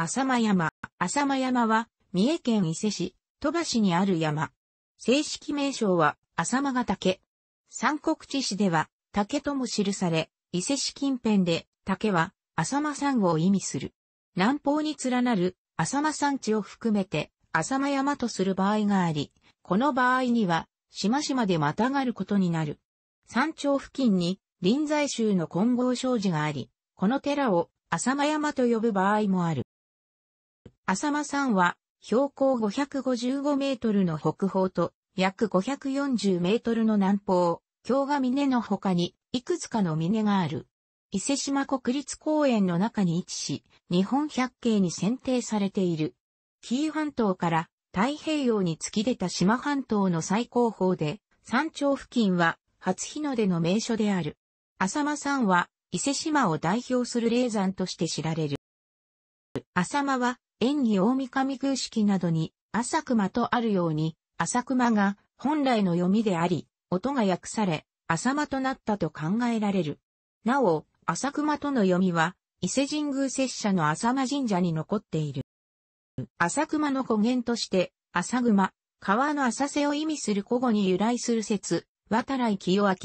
浅間山。浅間山は、三重県伊勢市、戸橋市にある山。正式名称は、浅間ヶ岳。三国地市では、竹とも記され、伊勢市近辺で、竹は、浅間山を意味する。南方に連なる、浅間山地を含めて、浅間山とする場合があり、この場合には、島々でまたがることになる。山頂付近に、臨済宗の金剛障子があり、この寺を、浅間山と呼ぶ場合もある。浅間山は、標高555メートルの北方と、約540メートルの南方、京ヶ峰の他に、いくつかの峰がある。伊勢島国立公園の中に位置し、日本百景に選定されている。紀伊半島から太平洋に突き出た島半島の最高峰で、山頂付近は初日の出の名所である。浅間山は伊勢島を代表する霊山として知られる。浅間は演技大御神宮式などに、浅熊とあるように、浅熊が本来の読みであり、音が訳され、浅間となったと考えられる。なお、浅熊との読みは、伊勢神宮拙者の浅間神社に残っている。浅熊の語源として、浅熊、川の浅瀬を意味する古語に由来する説、渡来清明、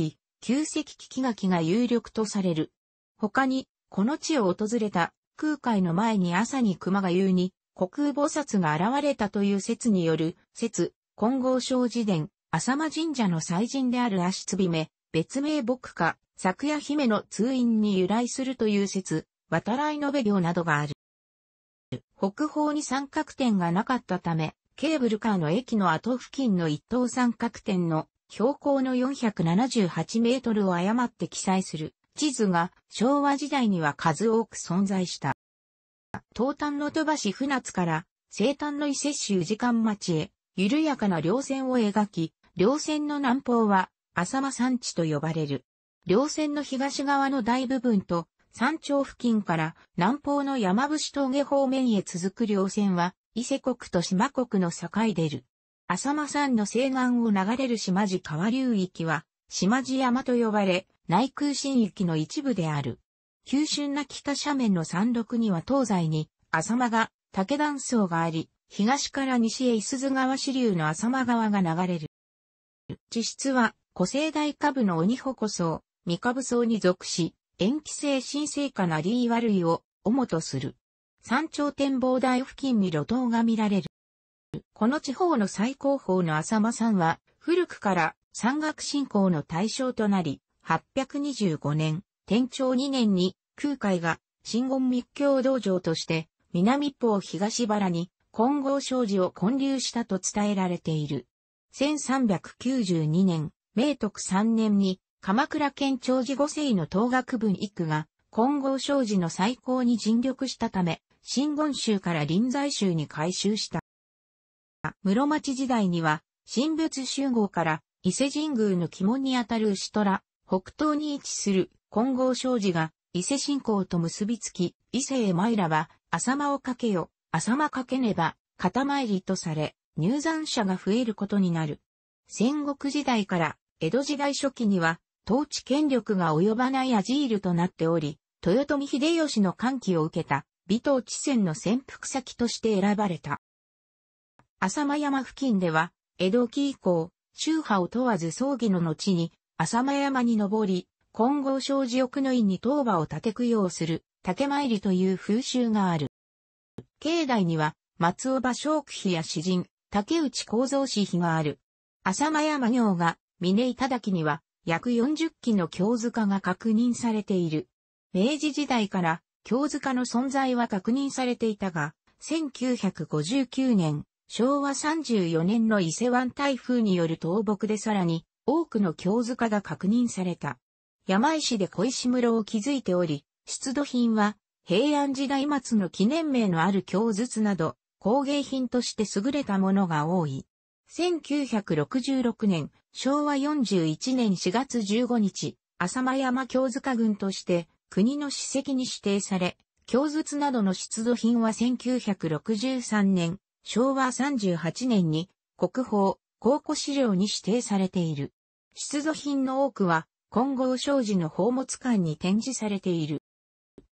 旧石危機垣が有力とされる。他に、この地を訪れた空海の前に朝に熊が言うに、虚空菩薩が現れたという説による、説、金剛正寺殿、浅間神社の祭神である足つびめ、別名牧歌、昨夜姫の通院に由来するという説、渡来延べ行などがある。北方に三角点がなかったため、ケーブルカーの駅の後付近の一等三角点の標高の478メートルを誤って記載する地図が昭和時代には数多く存在した。東端の戸橋船津から西端の伊勢州時間町へ緩やかな稜線を描き、稜線の南方は浅間山地と呼ばれる。稜線の東側の大部分と山頂付近から南方の山伏峠方面へ続く稜線は伊勢国と島国の境出る。浅間山の西岸を流れる島地川流域は島地山と呼ばれ、内空神域の一部である。急峻な北斜面の山麓には東西に、浅間が、竹断層があり、東から西へ伊鈴川支流の浅間川が流れる。地質は、古生代下部の鬼鉾層、三株部層に属し、塩基性新生化なリーワイを主とする。山頂展望台付近に路頭が見られる。この地方の最高峰の浅間山は、古くから山岳信仰の対象となり、825年、天朝2年に空海が新言密教道場として南方東原に金剛商事を建立したと伝えられている。1392年、明徳3年に鎌倉県長寺五世の東学文一区が金剛商事の再興に尽力したため、新言宗から臨済宗に改修した。室町時代には、新仏集合から伊勢神宮の鬼門にあたる牛虎、北東に位置する金剛商事が伊勢信仰と結びつき、伊勢へ参らば、浅間をかけよ、浅間かけねば、片参りとされ、入山者が増えることになる。戦国時代から江戸時代初期には、統治権力が及ばないアジールとなっており、豊臣秀吉の歓喜を受けた、尾藤地線の潜伏先として選ばれた。浅間山付近では、江戸期以降、宗派を問わず葬儀の後に、浅間山に登り、金剛正寺奥の院に当馬を建て供養する、竹参りという風習がある。境内には、松尾芭蕉区碑や詩人、竹内幸三氏碑がある。浅間山行が、峰頂には、約40基の京塚が確認されている。明治時代から、京塚の存在は確認されていたが、1959年、昭和34年の伊勢湾台風による倒木でさらに多くの京塚が確認された。山石で小石室を築いており、出土品は平安時代末の記念名のある京筒など工芸品として優れたものが多い。1966年、昭和41年4月15日、浅間山京塚群として国の史跡に指定され、京筒などの出土品は1963年昭和38年に国宝、考古資料に指定されている。出土品の多くは、金剛商事の宝物館に展示されている。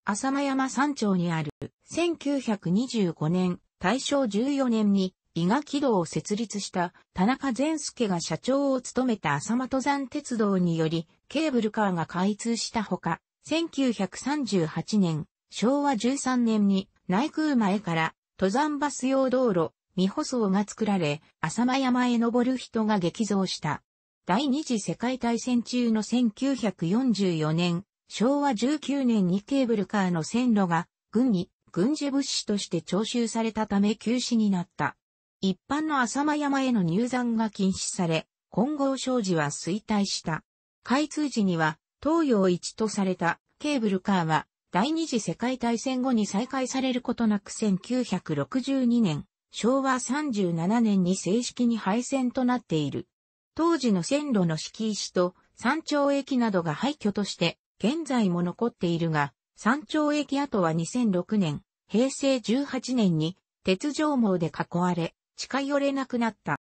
浅間山山頂にある、1925年、大正14年に、伊賀軌道を設立した田中善介が社長を務めた浅間登山鉄道により、ケーブルカーが開通したほか、1938年、昭和13年に内宮前から登山バス用道路、未舗装が作られ、浅間山へ登る人が激増した。第二次世界大戦中の1944年、昭和19年にケーブルカーの線路が軍に軍事物資として徴収されたため休止になった。一般の浅間山への入山が禁止され、金剛商事は衰退した。開通時には東洋一とされたケーブルカーは第二次世界大戦後に再開されることなく1962年、昭和37年に正式に廃線となっている。当時の線路の敷石と山頂駅などが廃墟として現在も残っているが、山頂駅跡は2006年、平成18年に鉄条網で囲われ、近寄れなくなった。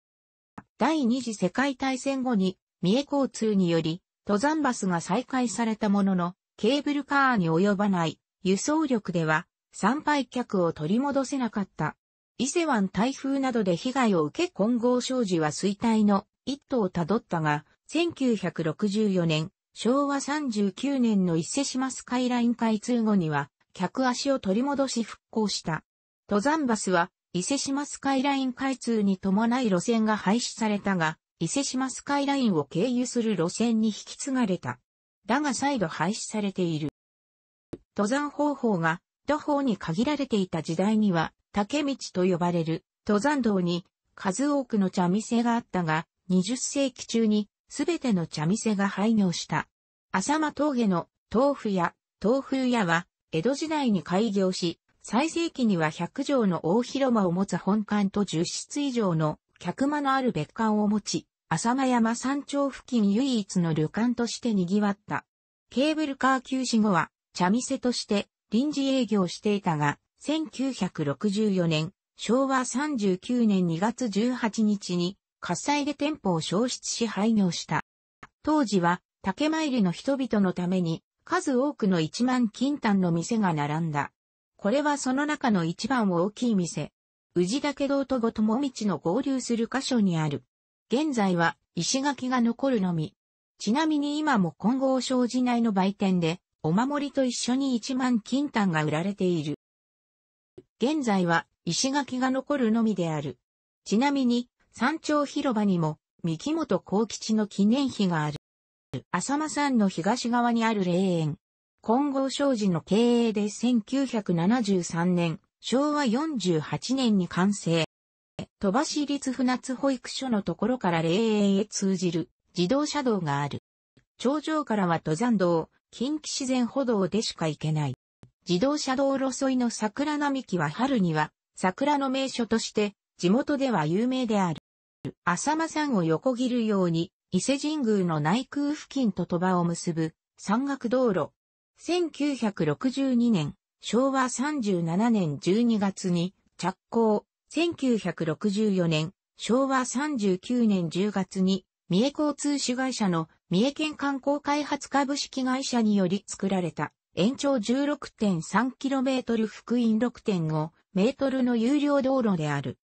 第二次世界大戦後に三重交通により登山バスが再開されたものの、ケーブルカーに及ばない輸送力では参拝客を取り戻せなかった。伊勢湾台風などで被害を受け混合商事は衰退の一途をたどったが、1964年、昭和39年の伊勢島スカイライン開通後には、客足を取り戻し復興した。登山バスは、伊勢島スカイライン開通に伴い路線が廃止されたが、伊勢島スカイラインを経由する路線に引き継がれた。だが再度廃止されている。登山方法が、徒歩に限られていた時代には、竹道と呼ばれる登山道に数多くの茶店があったが、20世紀中にすべての茶店が廃業した。浅間峠の豆腐屋、豆腐屋は江戸時代に開業し、最盛期には100畳の大広間を持つ本館と10室以上の客間のある別館を持ち、浅間山山頂付近唯一の旅館として賑わった。ケーブルカー休止後は、茶店として臨時営業していたが、1964年、昭和39年2月18日に火災で店舗を消失し廃業した。当時は竹参りの人々のために数多くの一万金丹の店が並んだ。これはその中の一番大きい店。宇治岳道と後友道の合流する箇所にある。現在は石垣が残るのみ。ちなみに今も金剛商事内の売店で、お守りと一緒に1万金丹が売られている。現在は石垣が残るのみである。ちなみに、山頂広場にも、三木本幸吉の記念碑がある。浅間山の東側にある霊園。金剛商事の経営で1973年、昭和48年に完成。鳥羽市立船津保育所のところから霊園へ通じる自動車道がある。頂上からは登山道、近畿自然歩道でしか行けない。自動車道路沿いの桜並木は春には桜の名所として地元では有名である。浅間山を横切るように伊勢神宮の内宮付近と鳥羽を結ぶ山岳道路。1962年、昭和37年12月に着工、1964年、昭和39年10月に、三重交通主会社の三重県観光開発株式会社により作られた、延長 16.3km 福音 6.5m の有料道路である。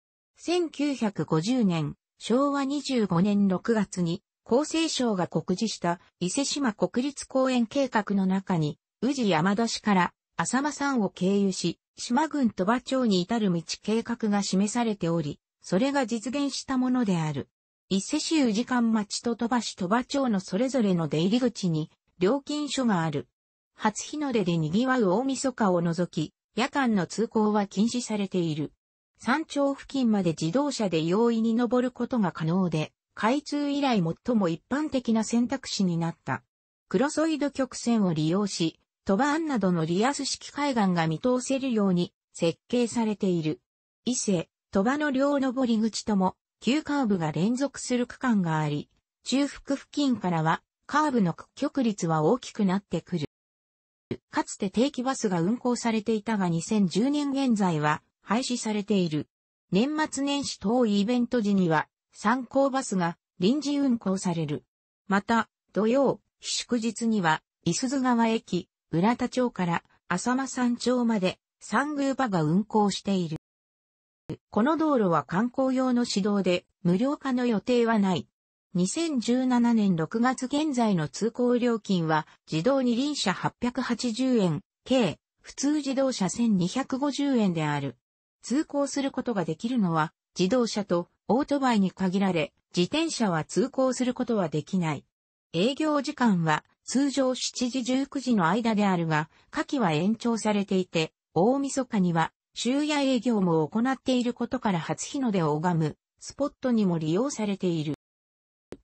1950年、昭和25年6月に、厚生省が告示した伊勢島国立公園計画の中に、宇治山田市から浅間山を経由し、島郡鳥羽町に至る道計画が示されており、それが実現したものである。伊勢市宇治間町と鳥羽市鳥羽町のそれぞれの出入り口に、料金所がある。初日の出で賑わう大晦日を除き、夜間の通行は禁止されている。山頂付近まで自動車で容易に登ることが可能で、開通以来最も一般的な選択肢になった。クロソイド曲線を利用し、鳥羽案などのリアス式海岸が見通せるように設計されている。伊勢、鳥羽の両登り口とも、急カーブが連続する区間があり、中腹付近からは、カーブの屈曲率は大きくなってくる。かつて定期バスが運行されていたが2010年現在は廃止されている。年末年始等イベント時には、参考バスが臨時運行される。また、土曜、祝日には、伊鈴川駅、浦田町から浅間山町まで三宮場が運行している。この道路は観光用の指導で無料化の予定はない。2017年6月現在の通行料金は自動二輪車880円、計普通自動車1250円である。通行することができるのは自動車とオートバイに限られ、自転車は通行することはできない。営業時間は通常7時19時の間であるが、夏季は延長されていて、大晦日には、昼夜営業も行っていることから初日の出を拝む、スポットにも利用されている。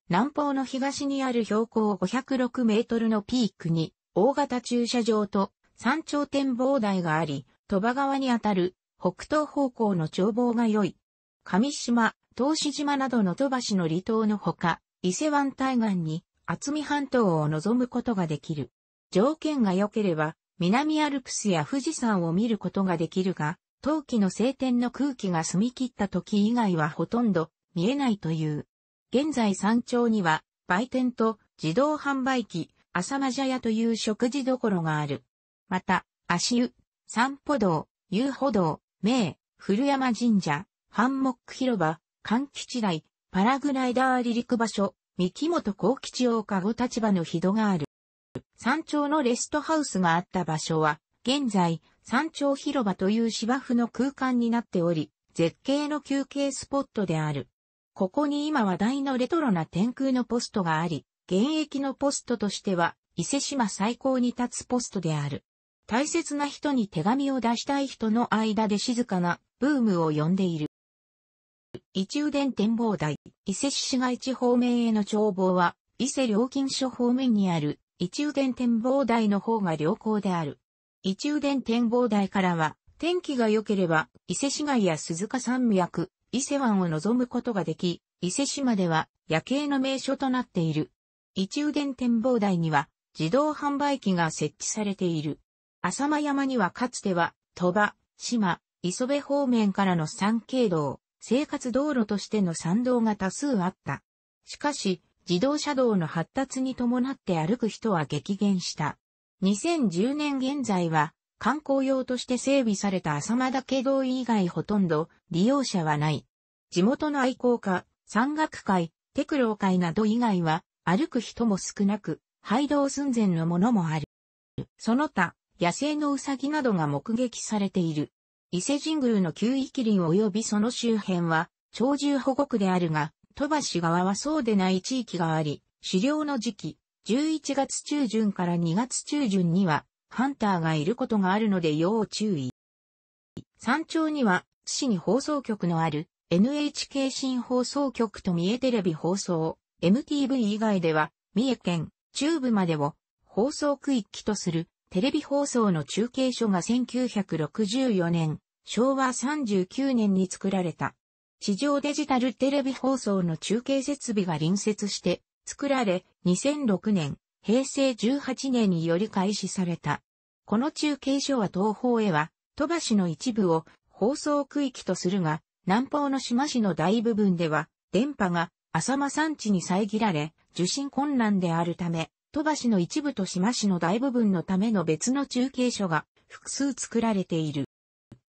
南方の東にある標高506メートルのピークに、大型駐車場と山頂展望台があり、鳥羽川にあたる北東方向の眺望が良い。上島、東志島などの鳥羽市の離島のほか、伊勢湾対岸に厚見半島を望むことができる。条件が良ければ、南アルプスや富士山を見ることができるが、冬季の晴天の空気が澄み切った時以外はほとんど見えないという。現在山頂には、売店と自動販売機、浅間茶屋という食事どころがある。また、足湯、散歩道、遊歩道、名、古山神社、ハンモック広場、関基地内、パラグライダー離陸場所、三木本幸吉を籠立場の日戸がある。山頂のレストハウスがあった場所は、現在、山頂広場という芝生の空間になっており、絶景の休憩スポットである。ここに今話題のレトロな天空のポストがあり、現役のポストとしては、伊勢島最高に立つポストである。大切な人に手紙を出したい人の間で静かなブームを呼んでいる。一右電展望台、伊勢市市街地方面への眺望は、伊勢料金所方面にある、一右電展望台の方が良好である。一右電展望台からは、天気が良ければ、伊勢市街や鈴鹿山脈、伊勢湾を望むことができ、伊勢市までは夜景の名所となっている。一右電展望台には、自動販売機が設置されている。浅間山にはかつては、鳥羽、島、磯部方面からの山経道、生活道路としての参道が多数あった。しかし、自動車道の発達に伴って歩く人は激減した。2010年現在は、観光用として整備された浅間岳道以外ほとんど利用者はない。地元の愛好家、山岳会、テクロー会など以外は、歩く人も少なく、廃道寸前のものもある。その他、野生のウサギなどが目撃されている。伊勢神宮の旧域林及びその周辺は、鳥獣保護区であるが、鳥羽市側はそうでない地域があり、狩猟の時期、11月中旬から2月中旬には、ハンターがいることがあるので要注意。山頂には、津市に放送局のある、NHK 新放送局と三重テレビ放送、MTV 以外では、三重県、中部までを、放送区域とする、テレビ放送の中継所が1964年、昭和39年に作られた。地上デジタルテレビ放送の中継設備が隣接して作られ、2006年、平成18年により開始された。この中継所は東方へは、鳥羽市の一部を放送区域とするが、南方の島市の大部分では、電波が浅間山地に遮られ、受信困難であるため、鳥羽市の一部と島市の大部分のための別の中継所が複数作られている。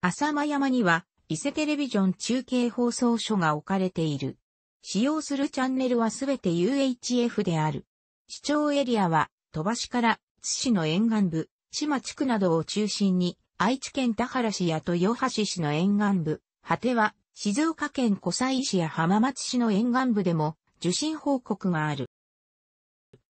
浅間山には伊勢テレビジョン中継放送所が置かれている。使用するチャンネルはすべて UHF である。市長エリアは鳥羽市から津市の沿岸部、島地区などを中心に愛知県田原市や豊橋市の沿岸部、果ては静岡県湖西市や浜松市の沿岸部でも受信報告がある。